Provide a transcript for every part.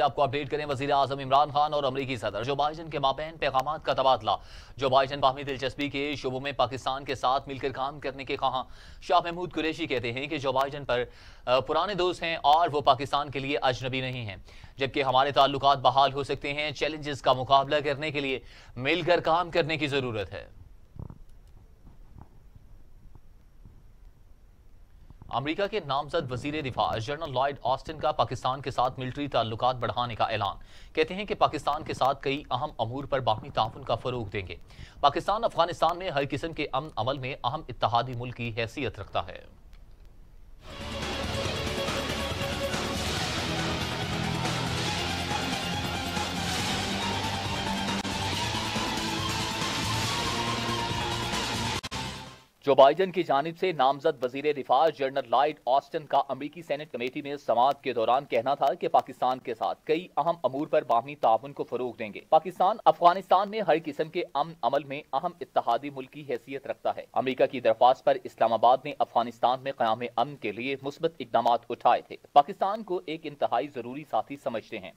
से आपको अपडेट करें वजी अजम इमरान खान और अमरीकी सदर जो बाइजन के माबेन पैगाम का तबादला जो बाइजन बाहमी दिलचस्पी के शुबों में पाकिस्तान के साथ मिलकर काम करने के कहा शाह महमूद कुरेशी कहते हैं कि जो बाइजन पर पुराने दोस्त हैं और वो पाकिस्तान के लिए अजनबी नहीं हैं जबकि हमारे ताल्लुक बहाल हो सकते हैं चैलेंजेस का मुकाबला करने के लिए मिलकर काम करने की ज़रूरत है अमरीका के नामजद वजीर दिफा जनरल लॉयड ऑस्टिन का पाकिस्तान के साथ मिलिट्री ताल्लुक बढ़ाने का ऐलान कहते हैं कि पाकिस्तान के साथ कई अहम अमूर पर बाहमी ताउन का फरोग देंगे पाकिस्तान अफगानिस्तान में हर किस्म के अमन अमल में अहम इतिहादी मुल्क की हैसियत रखता है जो बाइडन की जानब से नामजद वजीर दिफा जनरल लाइट ऑस्टन का अमरीकी सैनेट कमेटी में समाज के दौरान कहना था कि पाकिस्तान के साथ कई अहम अमूर पर बाहमी ताउन को फरोग देंगे पाकिस्तान अफगानिस्तान में हर किस्म के अमन अमल में अहम इतिहादी मुल्क की हैसियत रखता है अमरीका की दरख्वास्त पर इस्लामाबाद ने अफगानिस्तान में क्याम अमन के लिए मुस्बत इकदाम उठाए थे पाकिस्तान को एक इंतहाई जरूरी साथी समझते हैं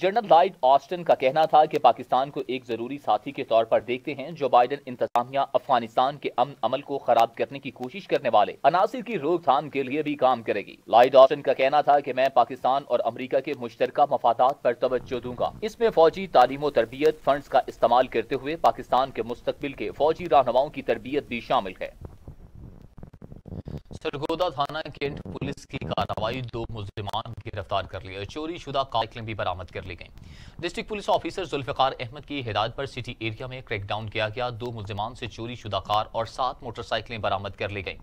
जनरल लाइड ऑस्टन का कहना था कि पाकिस्तान को एक ज़रूरी साथी के तौर पर देखते हैं जो बाइडन इंतजामिया अफगानिस्तान के अमन अमल को खराब करने की कोशिश करने वाले अनासर की रोकथाम के लिए भी काम करेगी लाइड ऑस्टन का कहना था कि मैं पाकिस्तान और अमरीका के मुश्तर मफादात पर तवज्जो दूंगा इसमें फौजी तालीम तरबियत फंड का इस्तेमाल करते हुए पाकिस्तान के मुस्तबिल के फौजी रहनुमाओं की तरबियत भी शामिल है सरगोदा थाना केंट पुलिस की कार्रवाई दो मुजरिमान गिरफ्तार कर लिए चोरी शुदा कार्यक्रम भी बरामद कर ली गई district police officer Zulfiqar Ahmed की हिदायत पर सिटी एरिया में क्रैकडाउन किया गया दो मुजरिमान से चोरी शुदा कार और सात मोटरसाइकिलें बरामद कर ली गई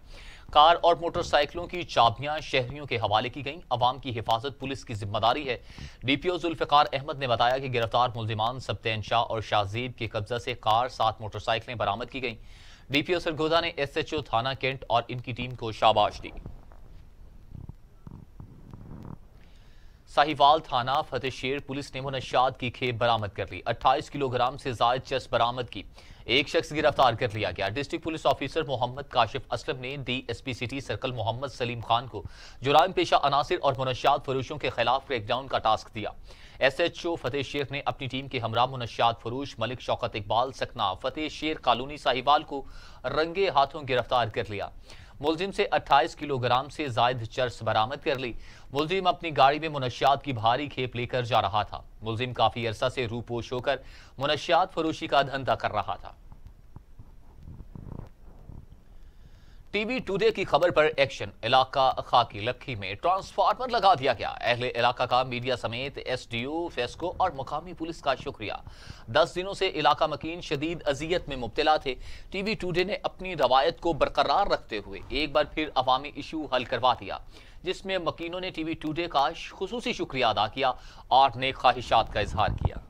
कार और मोटरसाइकिलों की चाबियां शहरियों के हवाले की गई अवाम की हिफाजत पुलिस की जिम्मेदारी है डीपीओ जुल्फिकार अहमद ने बताया कि गिरफ्तार मुलजिमान सप्तान शाह और शाहजीब के कब्जा से कार सात मोटरसाइकिलें बरामद की गई डीपीओ सरगोधा ने एसएचओ थाना कैंट और इनकी टीम को शाबाश दी साहिवाल थाना फतेशेर पुलिस ने मुनशाद की खेप बरामद कर ली 28 किलोग्राम से जायद चस बरामद की एक शख्स गिरफ्तार कर लिया गया district police officer Mohammad Kashif Aslam ने D DSP city circle Mohammad Salim Khan को जुराम पेशा अनासर और मुनशाद फरोशों के खिलाफ ब्रेकडाउन का टास्क दिया S H O Fateh Sheikh ने अपनी टीम के हमरा मुनशियात फरूश मलिक शौकत इकबाल सकना फतेह शेर कॉलोनी साहिवाल को रंगे हाथों गिरफ्तार कर लिया मुलजिम से 28 किलोग्राम से जायद चर्स बरामद कर ली मुलजिम अपनी गाड़ी में मुनशियात की भारी खेप लेकर जा रहा था मुलजिम काफी अरसा से रूपोश होकर मुनशियात फरोशी का धंधा कर रहा था टीवी टुडे की खबर पर एक्शन इलाका खाकी लखी में ट्रांसफार्मर लगा दिया गया अहले इलाका का मीडिया समेत एसडीओ फेस्को और मुकामी पुलिस का शुक्रिया दस दिनों से इलाका मकीन शदीद अजियत में मुबतला थे टीवी टुडे ने अपनी रवायत को बरकरार रखते हुए एक बार फिर अवामी इशू हल करवा दिया जिसमें मकीनों ने वी टुडे का खसूसी शुक्रिया अदा किया और नेक ख्वाहिशात का इजहार किया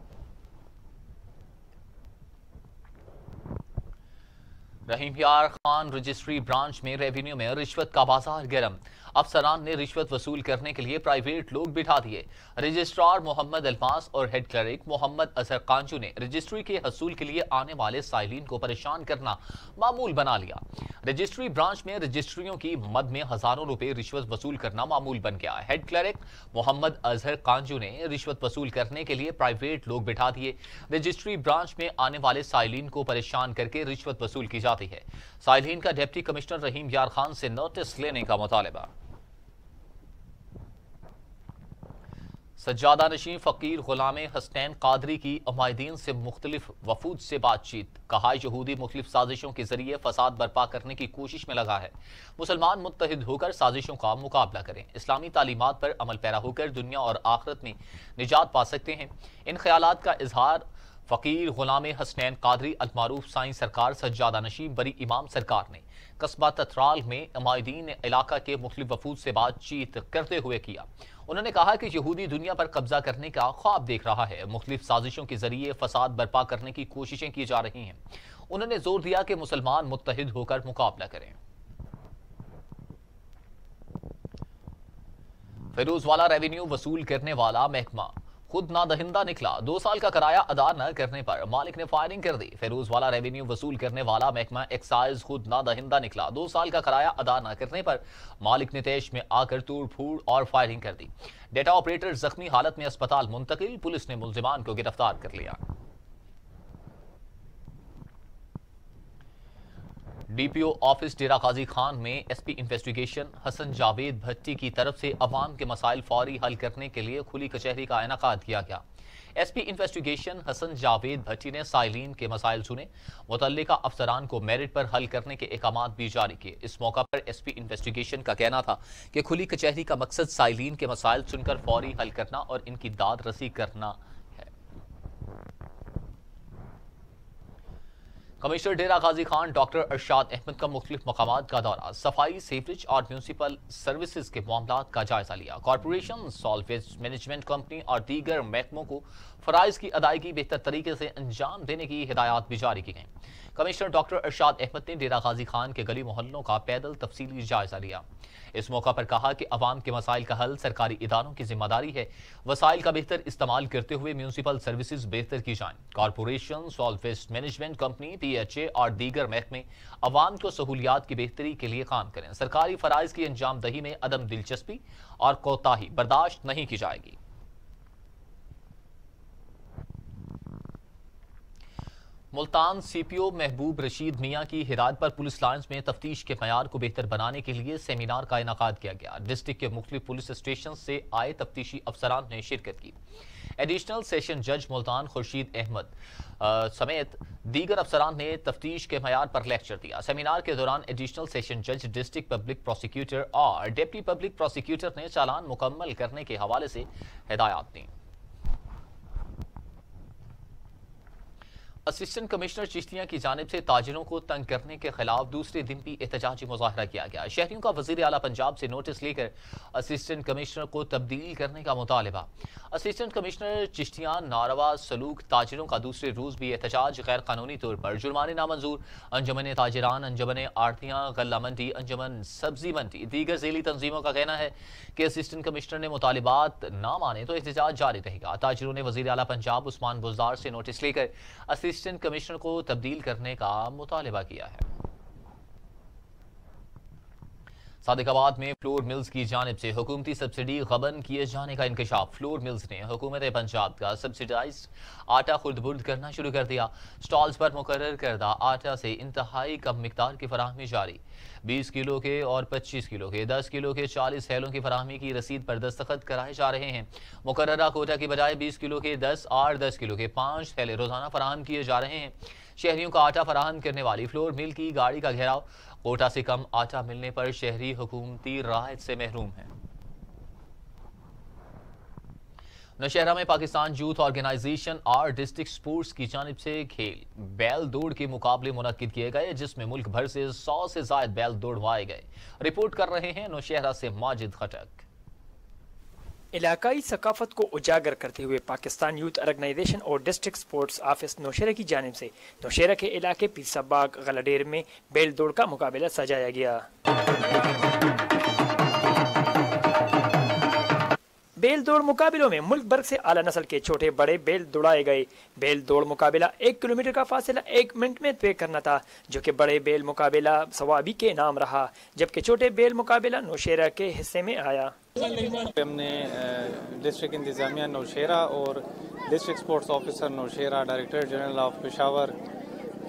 रहीम यार खान रजिस्ट्री ब्रांच में रेवेन्यू में रिश्वत का बाजार गर्म अफसरान ने रिश्वत वसूल करने के लिए प्राइवेट लोग बिठा दिए रजिस्ट्रार मोहम्मद अल्फास और हेड क्लर्क मोहम्मद असर कांचू ने रजिस्ट्री के हसूल के लिए आने वाले साइलिन को परेशान करना मामूल बना लिया रजिस्ट्री ब्रांच में रजिस्ट्रियों की मद में हजारों रुपए रिश्वत वसूल करना मामूल बन गया हेड क्लर्क मोहम्मद अजहर कांजू ने रिश्वत वसूल करने के लिए प्राइवेट लोग बिठा दिए रजिस्ट्री ब्रांच में आने वाले साइलिन को परेशान करके रिश्वत वसूल की जाती है साइलिन का डिप्टी कमिश्नर रहीम यार खान से नोटिस लेने का मुतालबा सज्जादा नशीन फ़कीर ग़ुलाम हसनैन कादरी की अमायदीन से मुख्तलिफ वफूद से बातचीत कहा यहूदी मुख्तलिफ साजिशों के जरिए फसाद बर्पा करने की कोशिश में लगा है मुसलमान मुतहद होकर साजिशों का मुकाबला करें इस्लामी तालीमत पर अमल पैरा होकर दुनिया और आखरत में निजात पा सकते हैं इन ख्याल का इजहार फ़कीर गुलाम हसनैन कादरी अलमारूफ साई सरकार सज्जादा नशीब बरी इमाम सरकार ने कस्बा तथराल में अमायदीन इलाका के मुख्त वफूद से बातचीत करते हुए किया उन्होंने कहा कि यहूदी दुनिया पर कब्जा करने का ख्वाब देख रहा है मुख्तलिफ साजिशों के जरिए फसाद बर्पा करने की कोशिशें की जा रही हैं उन्होंने जोर दिया कि मुसलमान मुतहद होकर मुकाबला करें फिरोजवाला रेवेन्यू वसूल करने वाला महकमा खुद ना दहिंदा निकला दो साल का किराया अदा न करने पर मालिक ने फायरिंग कर दी फेरोज वाला रेवेन्यू वसूल करने वाला महकमा एक्साइज खुद ना दहिंदा निकला दो साल का किराया अदा न करने पर मालिक ने तेज में आकर तोड़ फूड़ और फायरिंग कर दी डेटा ऑपरेटर जख्मी हालत में अस्पताल मुंतकिल पुलिस ने मुलजिमान को गिरफ्तार कर लिया डीपीओ ऑफिस डेरा गाजी खान में एसपी इन्वेस्टिगेशन हसन जावेद भट्टी की तरफ से अवाम के मसाइल फौरी हल करने के लिए खुली कचहरी का इनका किया गया एसपी इन्वेस्टिगेशन हसन जावेद भट्टी ने साइलिन के मसाइल सुने मुतल अफसरान को मेरिट पर हल करने के अहकाम भी जारी किए इस मौका पर एस पी इन्वेस्टिगेशन का कहना था कि खुली कचहरी का मकसद साइलिन के मसाइल सुनकर फौरी हल करना और इनकी दाद रसी करना कमिश्नर डेरा गाजी खान डॉक्टर अरशाद अहमद का मुख्तलिफ मकाम का दौरा सफाई सीवरेज और म्यूनसिपल सर्विसेज के मामला का जायजा लिया कॉरपोरेशन सॉल्वेज मैनेजमेंट कंपनी और दीगर महकमों को फ़राइज़ की अदायगी बेहतर तरीके से अंजाम देने की हिदायत भी जारी की गई कमिश्नर डॉक्टर अरशाद अहमद ने डेरा गाजी खान के गली मोहल्लों का पैदल तफसीली जायजा लिया इस मौका पर कहा कि अवाम के मसाइल का हल सरकारी इदारों की जिम्मेदारी है वसाइल का बेहतर इस्तेमाल करते हुए म्यूनसिपल सर्विस बेहतर की जाएं कॉरपोरेशन सॉल्वेज मैनेजमेंट कंपनी पीएचए और दीगर महकमे अवाम को सहूलियात की बेहतरी के लिए काम करें सरकारी फरज़ की अंजामदही में अदम दिलचस्पी और कोताही बर्दाश्त नहीं की जाएगी मुल्तान सीपीओ महबूब रशीद मियाँ की हिदायत पर पुलिस लाइन्स में तफ्तीश के मैार को बेहतर बनाने के लिए सेमिनार का इनका किया गया डिस्ट्रिक्ट के मुख्तु पुलिस स्टेशन से आए तफ्तीशी अफसरान ने शिरकत की एडिशनल सेशन जज मुल्तान खुर्शीद अहमद समेत दीगर अफसरान ने तफ्तीश के मैार पर लेक्चर दिया सेमिनार के दौरान एडिशनल सेशन जज डिस्ट्रिक्ट पब्लिक प्रोसिक्यूटर और डिप्टी पब्लिक प्रोसिक्यूटर ने चालान मुकम्मल करने के हवाले से हिदायत दी असिस्टेंट कमिश्नर चिश्तियाँ की जानब से ताजरों को तंग करने के खिलाफ दूसरे दिन भी एहतजाजी मुजाहरा किया गया शहरियों का वजीर अला पंजाब से नोटिस लेकर असिस्टेंट कमिश्नर को तब्दील करने का मुतालबा असिस्टेंट कमिश्नर चिश्तियाँ नारवा सलूक ताजरों का दूसरे रोज भी एहतजाज गैर कानूनी तौर पर जुर्माने नामंजूर अंजमन ताजरान अंजमन आरतियाँ गला मंडी अंजमन सब्जी मंडी दीगर झेली तंजीमों का कहना है कि असिस्टेंट कमिश्नर ने मुतालबात ना माने तो एहतजाज जारी रहेगा ताजरों ने वजी अला पंजाब उस्मान बुजार से नोटिस लेकर असिस्ट असिस्टेंट कमिश्नर को तब्दील करने का मुतालबा किया है सदकाबाद में फ्लोर मिल्स की जानब से हुकूमती सब्सिडी गबन किए जाने का इंकशाफ फ्लोर मिल्स ने हुकूमत पंजाब का सब्सिडाइज आटा खुर्द बुर्द करना शुरू कर दिया स्टॉल्स पर मुकर करदा आटा से इंतहाई कम मकदार की फरहमी जारी बीस किलो के और पच्चीस किलो के दस किलो के चालीस थैलों की फरहमी की रसीद पर दस्तखत कराए जा रहे हैं मुकर्रा कोटा की बजाय बीस किलो के दस आठ दस किलो के पाँच थैले रोजाना फराहम किए जा रहे हैं शहरियों का आटा फराहम करने वाली फ्लोर मिल की गाड़ी का घेराव कोटा से कम आटा मिलने पर शहरी हुकूमती राहत से महरूम है नौशहरा में पाकिस्तान यूथ ऑर्गेनाइजेशन आर डिस्ट्रिक्ट स्पोर्ट्स की जानब से खेल बैल दौड़ के मुकाबले मुनद किए गए जिसमें मुल्क भर से सौ से जायद बैल दौड़वाए गए रिपोर्ट कर रहे हैं नौशहरा से माजिद खटक इलाकाई सकाफत को उजागर करते हुए पाकिस्तान यूथ ऑर्गेनाइजेशन और डिस्ट्रिक्ट स्पोर्ट्स ऑफिस नौशेरा की जानब से नौशेरा के इलाके पीसाबाग गलाडेर में बेल दौड़ का मुकाबला सजाया गया बेल दौड़ मुकाबलों में मुल्क भर से आला नस्ल के छोटे बड़े बेल दौड़ाए गए बेल दौड़ मुकाबला एक किलोमीटर का फासला एक मिनट में तय करना था जो कि बड़े बेल मुकाबला सवाबी के नाम रहा जबकि छोटे बेल मुकाबला नौशेरा के हिस्से में आया हमने डिस्ट्रिक्ट इंतजामिया नौशेरा और district sports officer Nowshera director general of Peshawar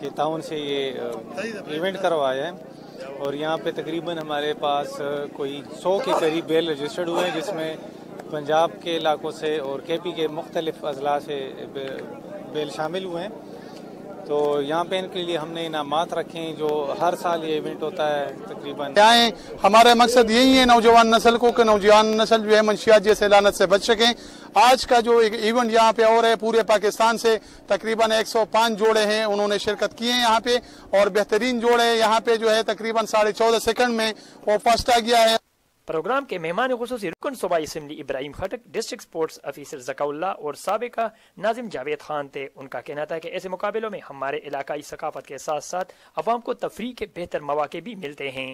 के ताउन से ये इवेंट करवाया है और यहाँ पे तकरीबन हमारे पास कोई सौ के करीब बेल रजिस्टर्ड हुए हैं जिसमें पंजाब के इलाकों से और के पी के मुख्तलिफ अजला से बेल शामिल हुए हैं तो यहाँ पे इनके लिए हमने इनाम रखे हैं जो हर साल ये इवेंट होता है तकरीबन आए हमारा मकसद यही है नौजवान नस्ल को कि नौजवान नस्ल जो है मंशियात जैसे लानत से बच सकें आज का जो एक इवेंट यहाँ पे और है पूरे पाकिस्तान से तकरीबन 105 जोड़े हैं उन्होंने शिरकत किए हैं यहाँ पे और बेहतरीन जोड़े यहाँ पे जो है तकरीबन साढ़े चौदह सेकंड में वो फर्स्ट आ गया है प्रोग्राम के मेहमान खसूसी रुकन सूबाई assembly Ibrahim Khattak district sports officer Zakaullah और सबका नाजिम जावेद खान थे उनका कहना था कि ऐसे मुकाबलों में हमारे इलाकई सकाफत के साथ साथ अवाम को तफरी के बेहतर मौाक़े भी मिलते हैं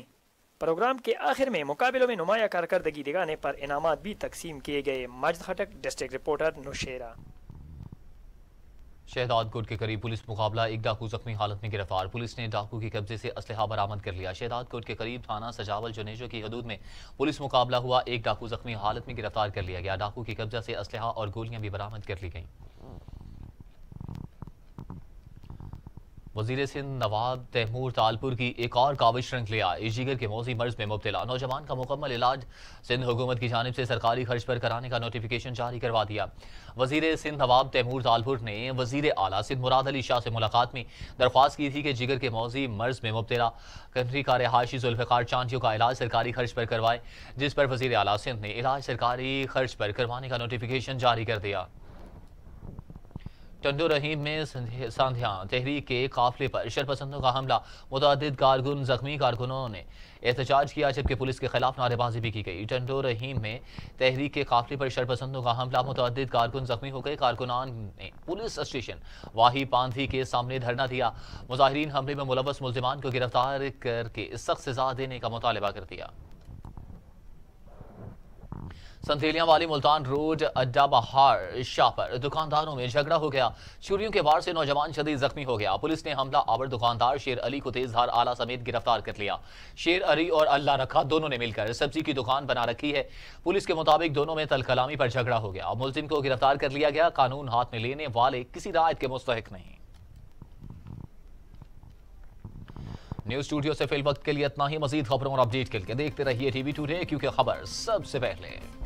प्रोग्राम के आखिर में मुकाबलों में नुमाया कारकर्दगी दिखाने पर इनाम भी तकसीम किए गए मजद खटक डिस्ट्रिक्ट रिपोर्टर नुशेरा शहदाद कोट के करीब पुलिस मुकाबला एक डाकू जख्मी हालत में गिरफ्तार पुलिस ने डाकू के कब्जे से असलहा बरामद कर लिया शहदाद कोट के करीब थाना सजावल जुनेजो की हदूद में पुलिस मुकाबला हुआ एक डाकू जख्मी हालत में गिरफ्तार कर लिया गया डाकू के कब्जा से असलहा और गोलियां भी बरामद कर ली गई वजीर सिंध नवाब तैमूर तालपुर की एक और काबिज श्रृंखला इजीगर के मौसी मर्ज में मुबतला नौजवान का मुकम्मल इलाज सिंध हुकूमत की जानब से सरकारी खर्च पर कराने का नोटिफिकेशन जारी करवा दिया वजीर सिंध नवाब तैमूर तालपुर ने वजीर अला सिंध मुराद अली शाह से मुलाकात में दरख्वास्त की थी कि जिगर के मौजी मर्ज में मुबतला कंट्री का रिहायशी जुल्फ़ार चांदियों का इलाज सरकारी खर्च पर करवाए जिस पर वजीर अला सिंध ने इलाज सरकारी खर्च पर करवाने का नोटिफिकेशन जारी कर दिया टंडो रहीम में सांध्या तहरीक के काफिले पर शरपसंदों का हमला मुतद कारकुन जख्मी कारकुनों ने एहतजाज किया जबकि पुलिस के खिलाफ नारेबाजी भी की गई टंडो रहीम में तहरीक के काफिले पर शरपसंदों का हमला मुतद कारकुन जख्मी हो गए कारकुनान ने पुलिस स्टेशन वाही पांधी के सामने धरना दिया मुजाहरीन हमले में मुलवस मुलजमान को गिरफ्तार करके सख्त सजा देने का मुतालबा कर दिया संतेलिया वाली मुल्तान रोड अड्डा बहार शाह पर दुकानदारों में झगड़ा हो गया छुरियों के वार से नौजवान शदीद जख्मी हो गया पुलिस ने हमला आवर दुकानदार शेर अली को धार आला समेत गिरफ्तार कर लिया शेर अली और अल्लाह रखा दोनों ने मिलकर सब्जी की दुकान बना रखी है पुलिस के मुताबिक दोनों में तलकलामी पर झगड़ा हो गया मुलजिम को गिरफ्तार कर लिया गया कानून हाथ में लेने वाले किसी रायत के मुस्तक नहीं न्यूज स्टूडियो से फिल वक्त के लिए इतना ही मजीद खबरों और अपडेट के लिए देखते रहिए टीवी टूडे क्योंकि खबर सबसे पहले